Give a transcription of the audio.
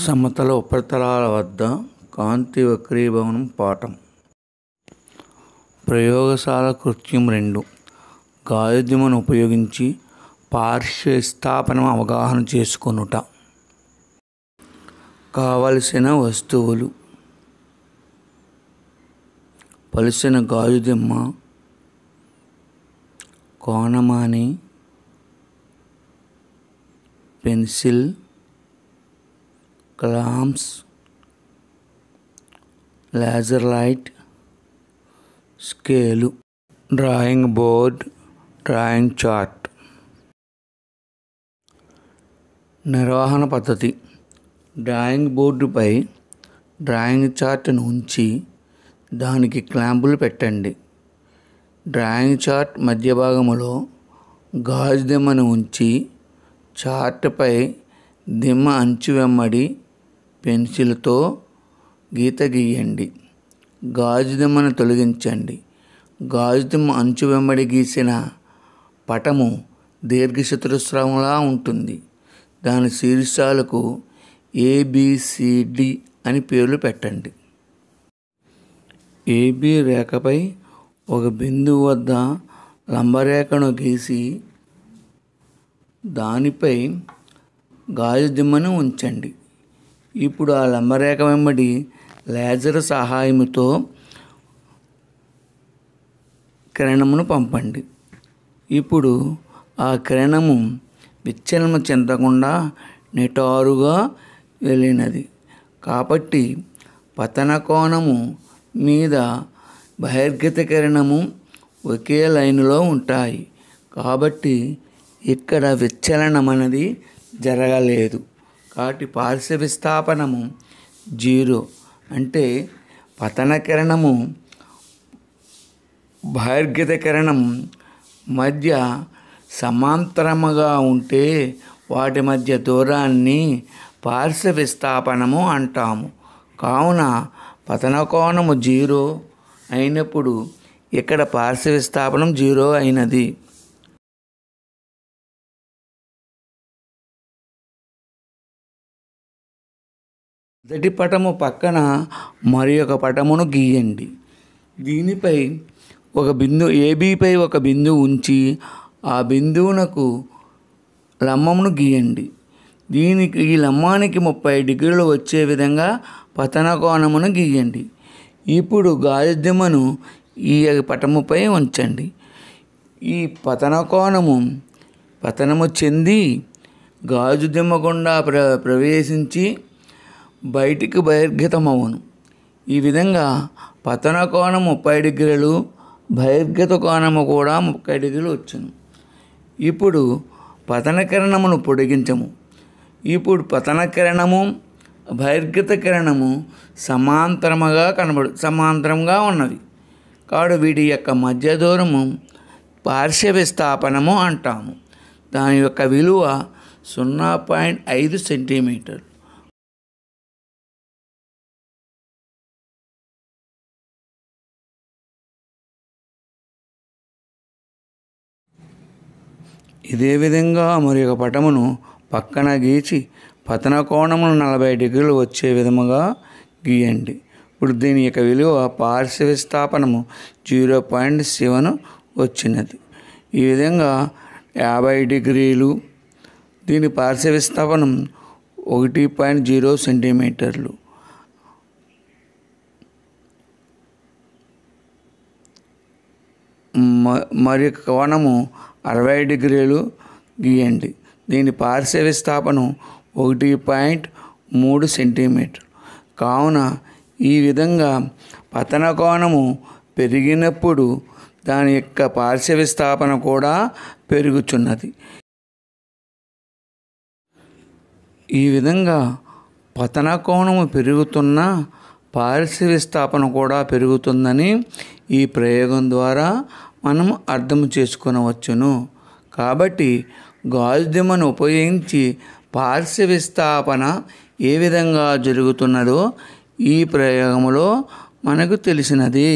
సమతల ఉపరితలాల వద్ద కాంతి వక్రీభవనం పాఠం ప్రయోగశాల కృత్యం రెండు గాయోద్యమను ఉపయోగించి పార్శ్వస్థాపన అవగాహన చేసుకొనుట కావలసిన వస్తువులు పలిసిన గాయుదిమ్మ కోణమాని pencil clamps laser light scale drawing board drawing chart నిర్వహణ పద్ధతి డ్రాయింగ్ బోర్డుపై డ్రాయింగ్ చార్ట్ను ఉంచి దానికి క్లాంపులు పెట్టండి డ్రాయింగ్ చార్ట్ మధ్య భాగంలో గాజు దిమ్మను ఉంచి చార్ట్పై దిమ్మ అంచు వెమ్మడి పెన్సిల్తో గీత గీయండి గాజుదిమ్మను తొలగించండి గాజుదిమ్మ అంచు వెంబడి గీసిన పటము దీర్ఘచతురస్రంలా ఉంటుంది దాని శీర్షాలకు ఏబిసిడి అని పేర్లు పెట్టండి ఏబి రేఖపై ఒక బిందువు వద్ద లంబరేఖను గీసి దానిపై గాజుదిమ్మను ఉంచండి ఇప్పుడు ఆ లంబరేఖ వెంబడి లేజర్ సహాయంతో కిరణమును పంపండి ఇప్పుడు ఆ కిరణము విచ్ఛిన్నము చెందకుండా నిటారుగా వెళ్ళినది కాబట్టి పతన కోణము మీద బహిర్గత కిరణము ఒకే లైన్లో ఉంటాయి కాబట్టి ఇక్కడ విచ్చలనం అనేది జరగలేదు కాబట్టి పార్శ్వ విస్థాపనము జీరో అంటే పతనకిరణము బహిర్గత కిరణం మధ్య సమాంతరముగా ఉంటే వాటి మధ్య దూరాన్ని పార్శ్వ విస్థాపనము అంటాము కావున పతన కోణము జీరో అయినప్పుడు ఇక్కడ పార్శ్వ విస్థాపనం జీరో అయినది మొదటి పటము పక్కన మరి ఒక పటమును గీయండి దీనిపై ఒక బిందు ఏబీపై ఒక బిందువు ఉంచి ఆ బిందువునకు లమ్మమును గీయండి దీనికి ఈ లమ్మానికి ముప్పై డిగ్రీలు వచ్చే విధంగా పతన కోణమును గీయండి ఇప్పుడు గాలిదిమ్మను ఈ పటముపై ఉంచండి ఈ పతన కోణము పతనము చెంది గాజు దిమ్మకుండా ప్ర ప్రవేశించి బయటికి బహిర్గతమవును ఈ పతన కోణం ముప్పై డిగ్రీలు బహిర్గత కోణము కూడా ముప్పై డిగ్రీలు వచ్చును ఇప్పుడు పతన కిరణమును పొడిగించము ఇప్పుడు పతన కిరణము బహిర్గత కిరణము సమాంతరముగా కనబడు సమాంతరంగా ఉన్నవి కాడు వీటి యొక్క మధ్య దూరము పార్శ్వ విస్థాపనము అంటాము దాని యొక్క విలువ సున్నా పాయింట్ ఐదు సెంటీమీటర్ ఇదే విధంగా మరి ఒక పటమును పక్కన గీచి పతన కోణములు నలభై డిగ్రీలు వచ్చే విధముగా గీయండి ఇప్పుడు దీని యొక్క విలువ పార్శ్వ విస్థాపనము జీరో పాయింట్ సెవెన్ వచ్చినది ఈ విధంగా యాభై డిగ్రీలు దీని పార్శ్వ విస్థాపనం ఒకటి పాయింట్ జీరో సెంటీమీటర్లు మరి కోణము అరవై డిగ్రీలు గీయండి దీని పార్శ్వ విస్థాపనం ఒకటి పాయింట్ మూడు సెంటీమీటర్ కావున ఈ విధంగా పతన కోణము పెరిగినప్పుడు దాని యొక్క పార్శ్వ విస్థాపన కూడా పెరుగుచున్నది ఈ విధంగా పతన కోణము పెరుగుతున్న పార్శ్వ విస్థాపన కూడా పెరుగుతుందని ఈ ప్రయోగం ద్వారా మనం అర్థం చేసుకునవచ్చును కాబట్టి గాజుదిమ్మను ఉపయోగించి పార్శ్వ విస్థాపన ఏ విధంగా జరుగుతున్నదో ఈ ప్రయోగంలో మనకు తెలిసినది